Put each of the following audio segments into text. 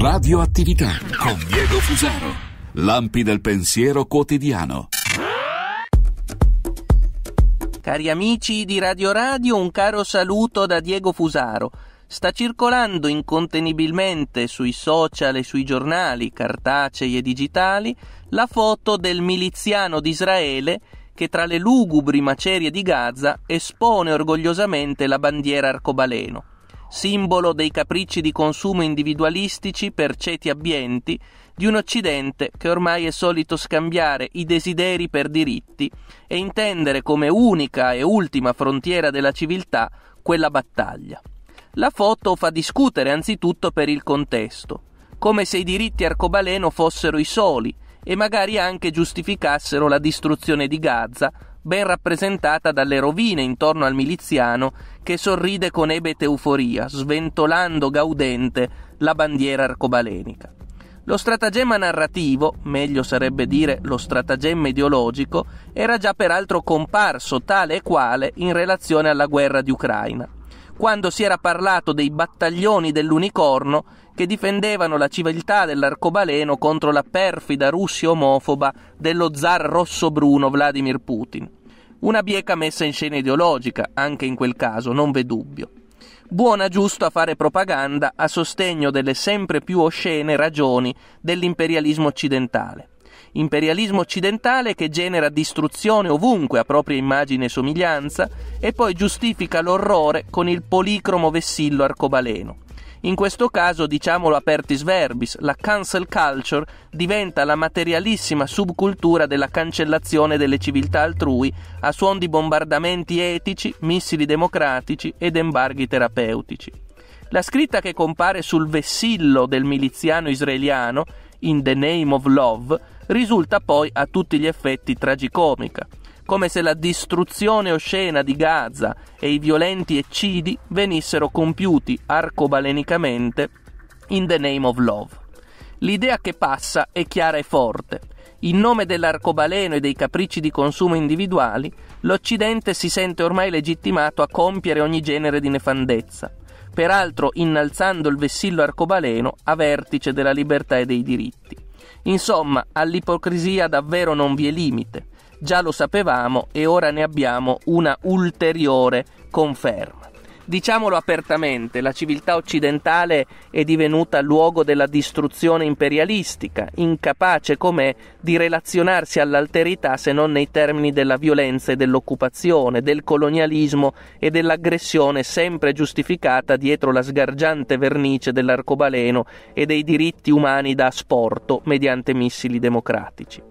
Radioattività con Diego Fusaro. Lampi del pensiero quotidiano. Cari amici di Radio Radio, un caro saluto da Diego Fusaro. Sta circolando incontenibilmente sui social e sui giornali cartacei e digitali la foto del miliziano di Israele che tra le lugubri macerie di Gaza espone orgogliosamente la bandiera arcobaleno simbolo dei capricci di consumo individualistici per ceti abbienti di un Occidente che ormai è solito scambiare i desideri per diritti e intendere come unica e ultima frontiera della civiltà quella battaglia. La foto fa discutere anzitutto per il contesto, come se i diritti arcobaleno fossero i soli e magari anche giustificassero la distruzione di Gaza ben rappresentata dalle rovine intorno al miliziano che sorride con ebete euforia, sventolando gaudente la bandiera arcobalenica. Lo stratagemma narrativo, meglio sarebbe dire lo stratagemma ideologico, era già peraltro comparso tale e quale in relazione alla guerra di Ucraina, quando si era parlato dei battaglioni dell'unicorno che difendevano la civiltà dell'arcobaleno contro la perfida Russia omofoba dello zar rosso-bruno Vladimir Putin. Una bieca messa in scena ideologica, anche in quel caso, non v'è dubbio. Buona giusto a fare propaganda a sostegno delle sempre più oscene ragioni dell'imperialismo occidentale. Imperialismo occidentale che genera distruzione ovunque a propria immagine e somiglianza e poi giustifica l'orrore con il policromo vessillo arcobaleno in questo caso, diciamolo apertis verbis, la cancel culture diventa la materialissima subcultura della cancellazione delle civiltà altrui a suon di bombardamenti etici, missili democratici ed embarghi terapeutici. La scritta che compare sul vessillo del miliziano israeliano, In the Name of Love, risulta poi a tutti gli effetti tragicomica come se la distruzione oscena di Gaza e i violenti eccidi venissero compiuti arcobalenicamente in the name of love. L'idea che passa è chiara e forte. In nome dell'arcobaleno e dei capricci di consumo individuali, l'Occidente si sente ormai legittimato a compiere ogni genere di nefandezza, peraltro innalzando il vessillo arcobaleno a vertice della libertà e dei diritti. Insomma, all'ipocrisia davvero non vi è limite, Già lo sapevamo e ora ne abbiamo una ulteriore conferma. Diciamolo apertamente, la civiltà occidentale è divenuta luogo della distruzione imperialistica, incapace com'è di relazionarsi all'alterità se non nei termini della violenza e dell'occupazione, del colonialismo e dell'aggressione sempre giustificata dietro la sgargiante vernice dell'arcobaleno e dei diritti umani da asporto mediante missili democratici.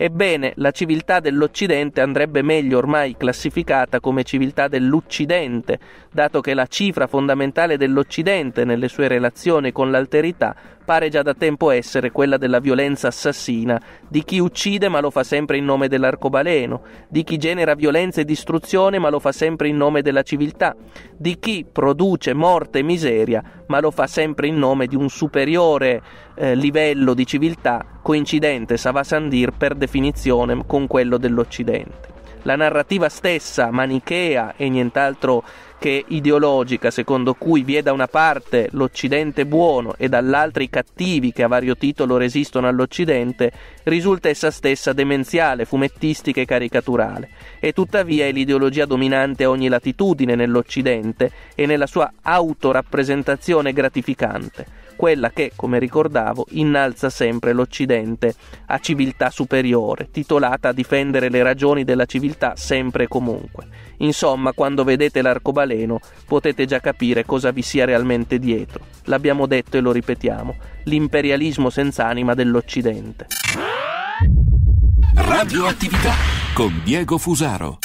Ebbene, la civiltà dell'Occidente andrebbe meglio ormai classificata come civiltà dell'Occidente, dato che la cifra fondamentale dell'Occidente nelle sue relazioni con l'alterità pare già da tempo essere quella della violenza assassina, di chi uccide ma lo fa sempre in nome dell'arcobaleno, di chi genera violenza e distruzione ma lo fa sempre in nome della civiltà, di chi produce morte e miseria ma lo fa sempre in nome di un superiore eh, livello di civiltà coincidente, Savasandir, per definizione definizione con quello dell'Occidente. La narrativa stessa, manichea e nient'altro che ideologica secondo cui vi è da una parte l'Occidente buono e dall'altra i cattivi che a vario titolo resistono all'Occidente, risulta essa stessa demenziale, fumettistica e caricaturale, e tuttavia è l'ideologia dominante a ogni latitudine nell'Occidente e nella sua autorappresentazione gratificante, quella che, come ricordavo, innalza sempre l'Occidente a civiltà superiore, titolata a difendere le ragioni della civiltà sempre e comunque. Insomma, quando vedete l'arcobaleno palcoscenico potete già capire cosa vi sia realmente dietro. L'abbiamo detto e lo ripetiamo, l'imperialismo senza anima dell'Occidente. Radioattività con Diego Fusaro.